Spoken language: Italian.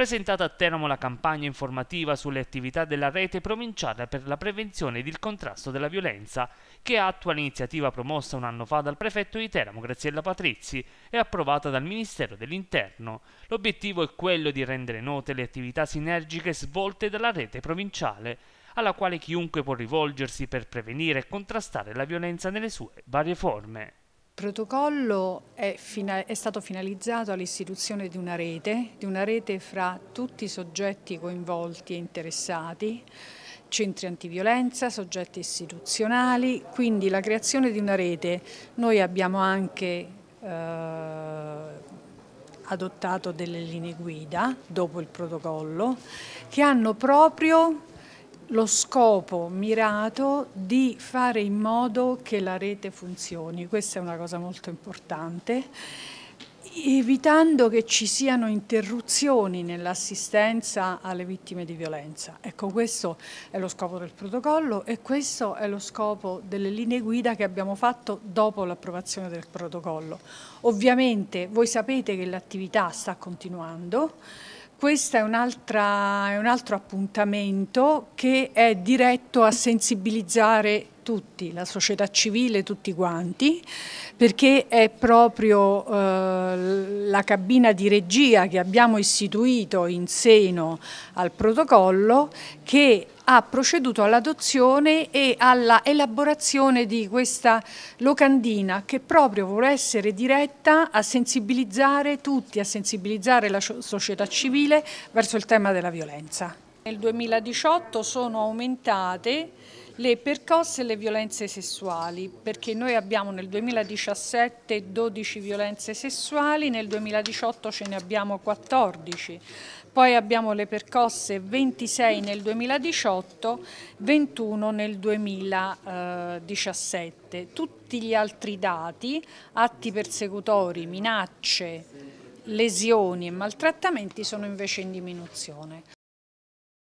presentata a Teramo la campagna informativa sulle attività della rete provinciale per la prevenzione ed il contrasto della violenza, che attua l'iniziativa promossa un anno fa dal prefetto di Teramo Graziella Patrizzi e approvata dal Ministero dell'Interno. L'obiettivo è quello di rendere note le attività sinergiche svolte dalla rete provinciale, alla quale chiunque può rivolgersi per prevenire e contrastare la violenza nelle sue varie forme. Il protocollo è, è, stato finalizzato all'istituzione di una rete, di una rete fra tutti i soggetti coinvolti e interessati, centri antiviolenza, soggetti istituzionali, quindi la creazione di una rete. Noi abbiamo anche eh, adottato delle linee guida dopo il protocollo che hanno proprio lo scopo mirato di fare in modo che la rete funzioni, questa è una cosa molto importante, evitando che ci siano interruzioni nell'assistenza alle vittime di violenza. Ecco, questo è lo scopo del protocollo e questo è lo scopo delle linee guida che abbiamo fatto dopo l'approvazione del protocollo. Ovviamente voi sapete che l'attività sta continuando, questo è un, è un altro appuntamento che è diretto a sensibilizzare tutti, la società civile, tutti quanti, perché è proprio eh, la cabina di regia che abbiamo istituito in seno al protocollo che ha proceduto all'adozione e alla elaborazione di questa locandina che proprio vuole essere diretta a sensibilizzare tutti, a sensibilizzare la società civile verso il tema della violenza. Nel 2018 sono aumentate le percosse e le violenze sessuali, perché noi abbiamo nel 2017 12 violenze sessuali, nel 2018 ce ne abbiamo 14, poi abbiamo le percosse 26 nel 2018, 21 nel 2017. Tutti gli altri dati, atti persecutori, minacce, lesioni e maltrattamenti sono invece in diminuzione.